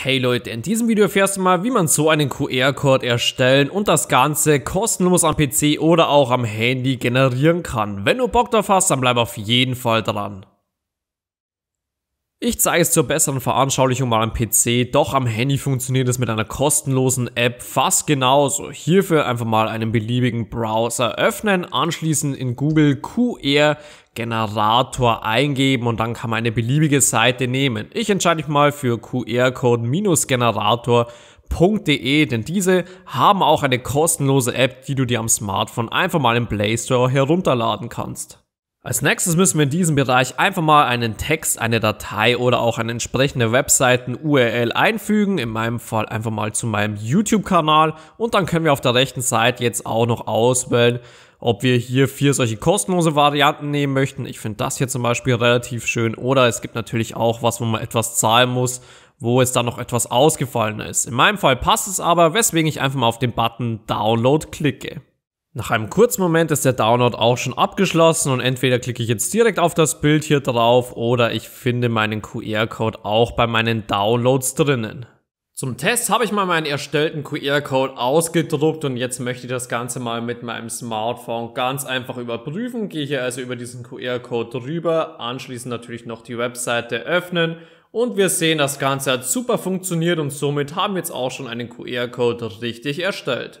Hey Leute, in diesem Video erfährst du mal, wie man so einen QR-Code erstellen und das Ganze kostenlos am PC oder auch am Handy generieren kann. Wenn du Bock drauf hast, dann bleib auf jeden Fall dran. Ich zeige es zur besseren Veranschaulichung mal am PC, doch am Handy funktioniert es mit einer kostenlosen App fast genauso. Hierfür einfach mal einen beliebigen Browser öffnen, anschließend in Google QR Generator eingeben und dann kann man eine beliebige Seite nehmen. Ich entscheide mich mal für QR-Code-Generator e, denn diese haben auch eine kostenlose App, die du dir am Smartphone einfach mal im Play Store herunterladen kannst. Als nächstes müssen wir in diesem Bereich einfach mal einen Text, eine Datei oder auch eine entsprechende Webseiten-URL einfügen. In meinem Fall einfach mal zu meinem YouTube-Kanal. Und dann können wir auf der rechten Seite jetzt auch noch auswählen, ob wir hier vier solche kostenlose Varianten nehmen möchten. Ich finde das hier zum Beispiel relativ schön. Oder es gibt natürlich auch was, wo man etwas zahlen muss, wo es dann noch etwas ausgefallen ist. In meinem Fall passt es aber, weswegen ich einfach mal auf den Button Download klicke. Nach einem kurzen Moment ist der Download auch schon abgeschlossen und entweder klicke ich jetzt direkt auf das Bild hier drauf oder ich finde meinen QR-Code auch bei meinen Downloads drinnen. Zum Test habe ich mal meinen erstellten QR-Code ausgedruckt und jetzt möchte ich das Ganze mal mit meinem Smartphone ganz einfach überprüfen. Gehe hier also über diesen QR-Code drüber, anschließend natürlich noch die Webseite öffnen und wir sehen, das Ganze hat super funktioniert und somit haben wir jetzt auch schon einen QR-Code richtig erstellt.